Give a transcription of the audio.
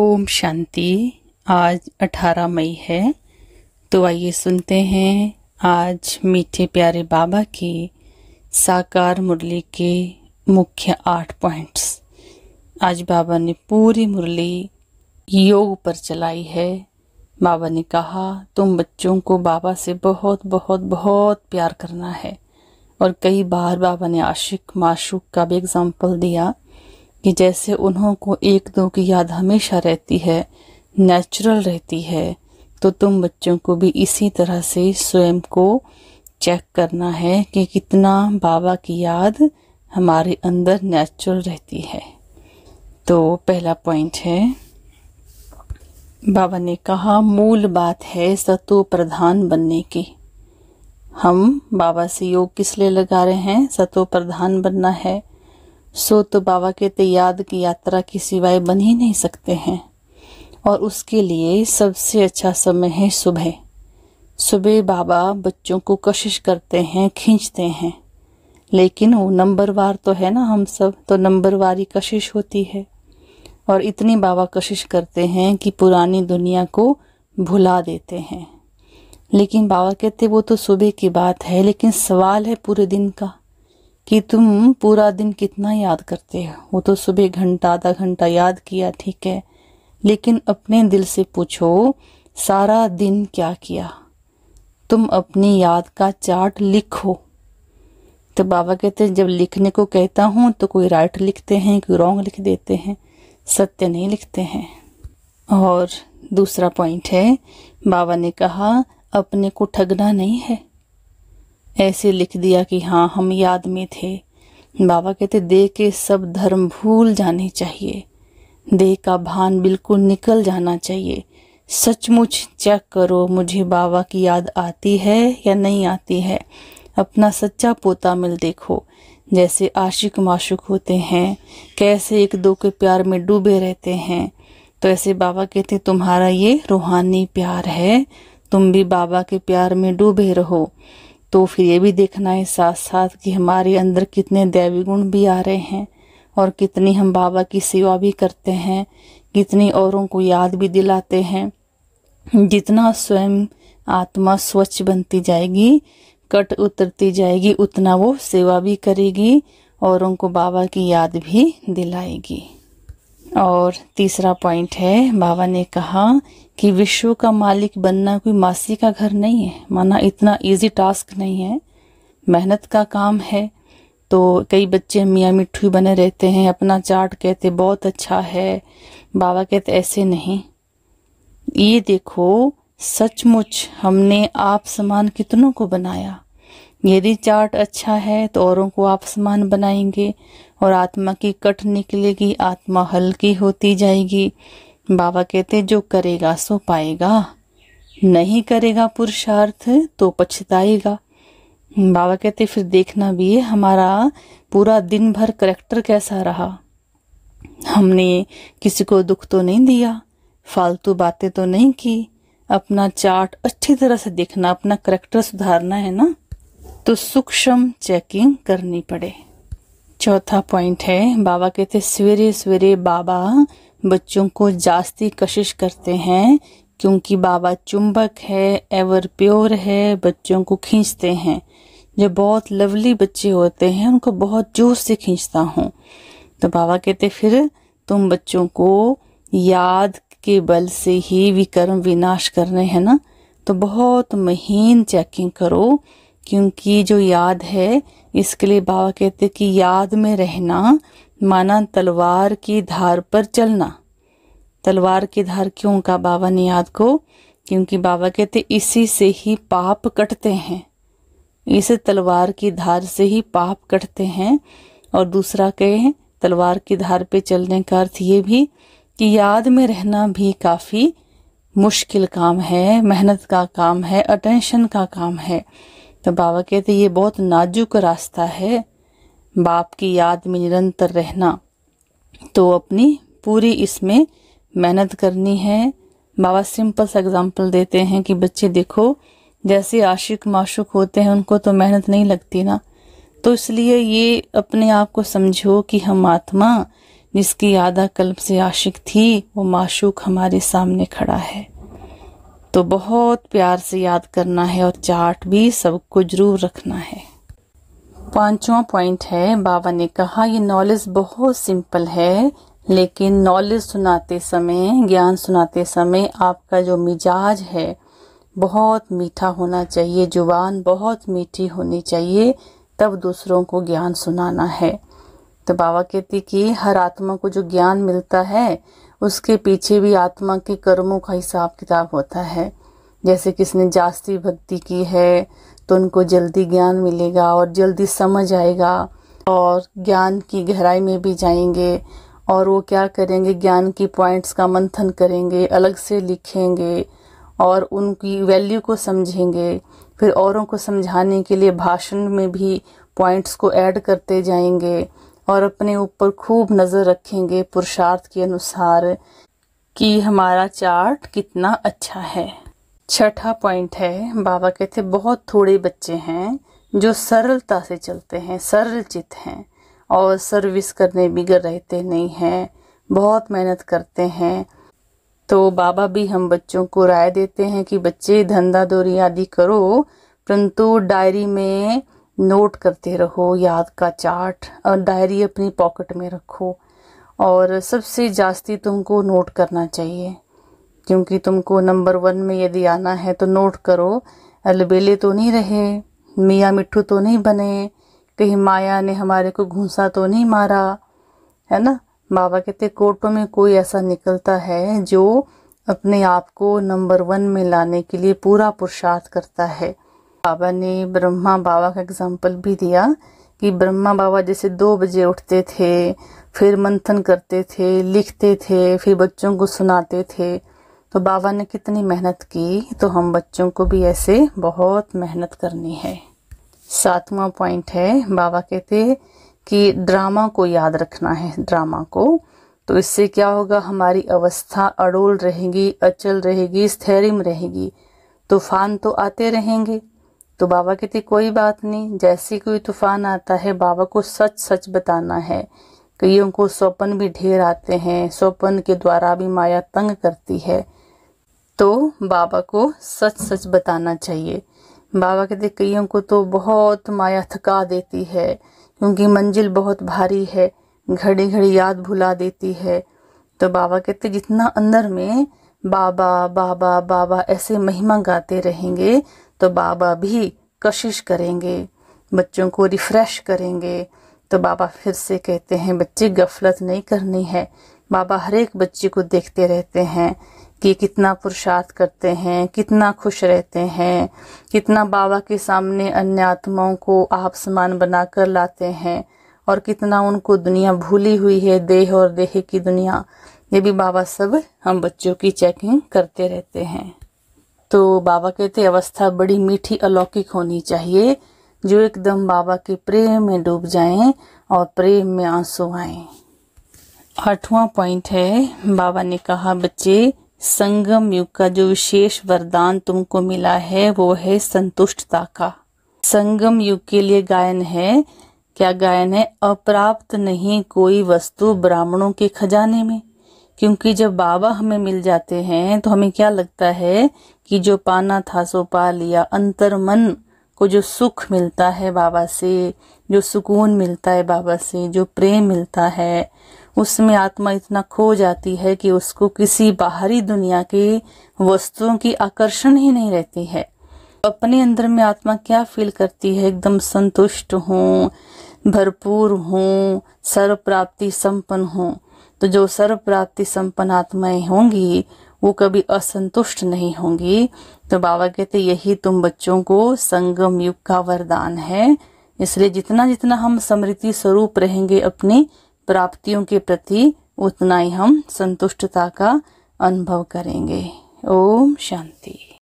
ओम शांति आज 18 मई है तो आइए सुनते हैं आज मीठे प्यारे बाबा की साकार मुरली के मुख्य आठ पॉइंट्स आज बाबा ने पूरी मुरली योग पर चलाई है बाबा ने कहा तुम बच्चों को बाबा से बहुत बहुत बहुत प्यार करना है और कई बार बाबा ने आशिक माशूक का भी एग्ज़ाम्पल दिया कि जैसे उन्हों को एक दो की याद हमेशा रहती है नेचुरल रहती है तो तुम बच्चों को भी इसी तरह से स्वयं को चेक करना है कि कितना बाबा की याद हमारे अंदर नेचुरल रहती है तो पहला पॉइंट है बाबा ने कहा मूल बात है सतो प्रधान बनने की हम बाबा से योग किस लिए लगा रहे हैं सतो प्रधान बनना है सो तो बाबा कहते याद की यात्रा के सिवाय बन ही नहीं सकते हैं और उसके लिए सबसे अच्छा समय है सुबह सुबह बाबा बच्चों को कोशिश करते हैं खींचते हैं लेकिन वो नंबरवार तो है ना हम सब तो नंबरवारी कशिश होती है और इतनी बाबा कशिश करते हैं कि पुरानी दुनिया को भुला देते हैं लेकिन बाबा कहते वो तो सुबह की बात है लेकिन सवाल है पूरे दिन का कि तुम पूरा दिन कितना याद करते हो वो तो सुबह घंटा आधा घंटा याद किया ठीक है लेकिन अपने दिल से पूछो सारा दिन क्या किया तुम अपनी याद का चार्ट लिखो तो बाबा कहते हैं जब लिखने को कहता हूँ तो कोई राइट लिखते हैं कोई रॉन्ग लिख देते हैं सत्य नहीं लिखते हैं और दूसरा पॉइंट है बाबा ने कहा अपने को ठगना नहीं है ऐसे लिख दिया कि हाँ हम याद में थे बाबा कहते देह के सब धर्म भूल जाने चाहिए देह का भान बिल्कुल निकल जाना चाहिए सचमुच चेक करो मुझे बाबा की याद आती है या नहीं आती है अपना सच्चा पोता मिल देखो जैसे आशिक माशुक होते हैं कैसे एक दो के प्यार में डूबे रहते हैं तो ऐसे बाबा कहते तुम्हारा ये रूहानी प्यार है तुम भी बाबा के प्यार में डूबे रहो तो फिर ये भी देखना है साथ साथ कि हमारे अंदर कितने दैवी गुण भी आ रहे हैं और कितनी हम बाबा की सेवा भी करते हैं कितनी औरों को याद भी दिलाते हैं जितना स्वयं आत्मा स्वच्छ बनती जाएगी कट उतरती जाएगी उतना वो सेवा भी करेगी और उनको बाबा की याद भी दिलाएगी और तीसरा पॉइंट है बाबा ने कहा कि विश्व का मालिक बनना कोई मासी का घर नहीं है माना इतना इजी टास्क नहीं है मेहनत का काम है तो कई बच्चे मियाँ मिट्टी बने रहते हैं अपना चार्ट कहते बहुत अच्छा है बाबा कहते ऐसे नहीं ये देखो सचमुच हमने आप समान कितनों को बनाया यदि चार्ट अच्छा है तो औरों को आप समान बनाएंगे और आत्मा की कट निकलेगी आत्मा हल्की होती जाएगी बाबा कहते जो करेगा सो पाएगा नहीं करेगा पुरुषार्थ तो पछताएगा बाबा कहते फिर देखना भी है हमारा पूरा दिन भर करेक्टर कैसा रहा हमने किसी को दुख तो नहीं दिया फालतू बातें तो नहीं की अपना चार्ट अच्छी तरह से देखना अपना करेक्टर सुधारना है ना तो सूक्ष्म चेकिंग करनी पड़े चौथा पॉइंट है बाबा कहते सवेरे सवेरे बाबा बच्चों को जास्ती कशिश करते हैं क्योंकि बाबा चुंबक है एवर प्योर है बच्चों को खींचते हैं जब बहुत लवली बच्चे होते हैं उनको बहुत जोश से खींचता हूँ तो बाबा कहते फिर तुम बच्चों को याद के बल से ही विकर्म विनाश करने हैं ना तो बहुत महीन चेकिंग करो क्योंकि जो याद है इसके लिए बाबा कहते कि याद में रहना माना तलवार की धार पर चलना तलवार की धार क्यों का बाबा ने याद को क्योंकि बाबा कहते इसी से ही पाप कटते हैं इस तलवार की धार से ही पाप कटते हैं और दूसरा कहे तलवार की धार पे चलने का अर्थ ये भी कि याद में रहना भी काफ़ी मुश्किल काम है मेहनत का काम है अटेंशन का काम है तो बाबा कहते ये बहुत नाजुक रास्ता है बाप की याद में निरंतर रहना तो अपनी पूरी इसमें मेहनत करनी है बाबा सिंपल सा एग्जाम्पल देते हैं कि बच्चे देखो जैसे आशिक माशुक होते हैं उनको तो मेहनत नहीं लगती ना तो इसलिए ये अपने आप को समझो कि हम आत्मा जिसकी आधा कल्प से आशिक थी वो माशुक हमारे सामने खड़ा है तो बहुत प्यार से याद करना है और चार्ट भी सबको जरूर रखना है पांचवा पॉइंट है बाबा ने कहा ये नॉलेज बहुत सिंपल है लेकिन नॉलेज सुनाते समय ज्ञान सुनाते समय आपका जो मिजाज है बहुत मीठा होना चाहिए जुबान बहुत मीठी होनी चाहिए तब दूसरों को ज्ञान सुनाना है तो बाबा कहती कि हर आत्मा को जो ज्ञान मिलता है उसके पीछे भी आत्मा के कर्मों का हिसाब किताब होता है जैसे किसने जास्ती भक्ति की है तो उनको जल्दी ज्ञान मिलेगा और जल्दी समझ आएगा और ज्ञान की गहराई में भी जाएंगे और वो क्या करेंगे ज्ञान की पॉइंट्स का मंथन करेंगे अलग से लिखेंगे और उनकी वैल्यू को समझेंगे फिर औरों को समझाने के लिए भाषण में भी पॉइंट्स को ऐड करते जाएंगे और अपने ऊपर खूब नज़र रखेंगे पुरुषार्थ के अनुसार कि हमारा चार्ट कितना अच्छा है छठा पॉइंट है बाबा कहते बहुत थोड़े बच्चे हैं जो सरलता से चलते हैं सरल चित हैं और सर्विस करने बिगड़ रहते नहीं हैं बहुत मेहनत करते हैं तो बाबा भी हम बच्चों को राय देते हैं कि बच्चे धंधा दोरी आदि करो परंतु डायरी में नोट करते रहो याद का चार्ट और डायरी अपनी पॉकेट में रखो और सबसे जास्ती तुमको नोट करना चाहिए क्योंकि तुमको नंबर वन में यदि आना है तो नोट करो अलबेले तो नहीं रहे मियाँ मिट्ठू तो नहीं बने कहीं माया ने हमारे को घूसा तो नहीं मारा है ना बाबा कहते कोर्टों में कोई ऐसा निकलता है जो अपने आप को नंबर वन में लाने के लिए पूरा पुरुषार्थ करता है बाबा ने ब्रह्मा बाबा का एग्जाम्पल भी दिया कि ब्रह्मा बाबा जैसे दो बजे उठते थे फिर मंथन करते थे लिखते थे फिर बच्चों को सुनाते थे तो बाबा ने कितनी मेहनत की तो हम बच्चों को भी ऐसे बहुत मेहनत करनी है सातवां पॉइंट है बाबा कहते कि ड्रामा को याद रखना है ड्रामा को तो इससे क्या होगा हमारी अवस्था अड़ोल रहेगी अचल रहेगी स्थैर्य रहेगी तूफान तो आते रहेंगे तो बाबा कहते कोई बात नहीं जैसे कोई तूफान आता है बाबा को सच सच बताना है कईयों को स्वपन भी ढेर आते हैं स्वपन के द्वारा भी माया तंग करती है तो बाबा को सच सच बताना चाहिए बाबा कहते कईयों को तो बहुत माया थका देती है क्योंकि मंजिल बहुत भारी है घड़ी घड़ी याद भुला देती है तो बाबा कहते जितना अंदर में बाबा बाबा बाबा ऐसे महिमा गाते रहेंगे तो बाबा भी कशिश करेंगे बच्चों को रिफ़्रेश करेंगे तो बाबा फिर से कहते हैं बच्चे गफलत नहीं करनी है बाबा हर एक बच्चे को देखते रहते हैं कि कितना पुरुषार्थ करते हैं कितना खुश रहते हैं कितना बाबा के सामने अन्य आत्माओं को आप समान बनाकर लाते हैं और कितना उनको दुनिया भूली हुई है देह और देह की दुनिया ये भी बाबा सब हम बच्चों की चेकिंग करते रहते हैं तो बाबा कहते अवस्था बड़ी मीठी अलौकिक होनी चाहिए जो एकदम बाबा के प्रेम में डूब जाएं और प्रेम में आंसू आए आठवां पॉइंट है बाबा ने कहा बच्चे संगम युग का जो विशेष वरदान तुमको मिला है वो है संतुष्टता का संगम युग के लिए गायन है क्या गायन है अप्राप्त नहीं कोई वस्तु ब्राह्मणों के खजाने में क्योंकि जब बाबा हमें मिल जाते हैं तो हमें क्या लगता है कि जो पाना था सो पा लिया अंतर मन को जो सुख मिलता है बाबा से जो सुकून मिलता है बाबा से जो प्रेम मिलता है उसमें आत्मा इतना खो जाती है कि उसको किसी बाहरी दुनिया के वस्तुओं की आकर्षण ही नहीं रहती है अपने अंदर में आत्मा क्या फील करती है एकदम संतुष्ट हूँ भरपूर हूँ सर्व प्राप्ति संपन्न हूँ तो जो सर्व प्राप्ति संपन्न आत्माएं होंगी वो कभी असंतुष्ट नहीं होंगी तो बाबा कहते यही तुम बच्चों को संगम युग का वरदान है इसलिए जितना जितना हम समृद्धि स्वरूप रहेंगे अपनी प्राप्तियों के प्रति उतना ही हम संतुष्टता का अनुभव करेंगे ओम शांति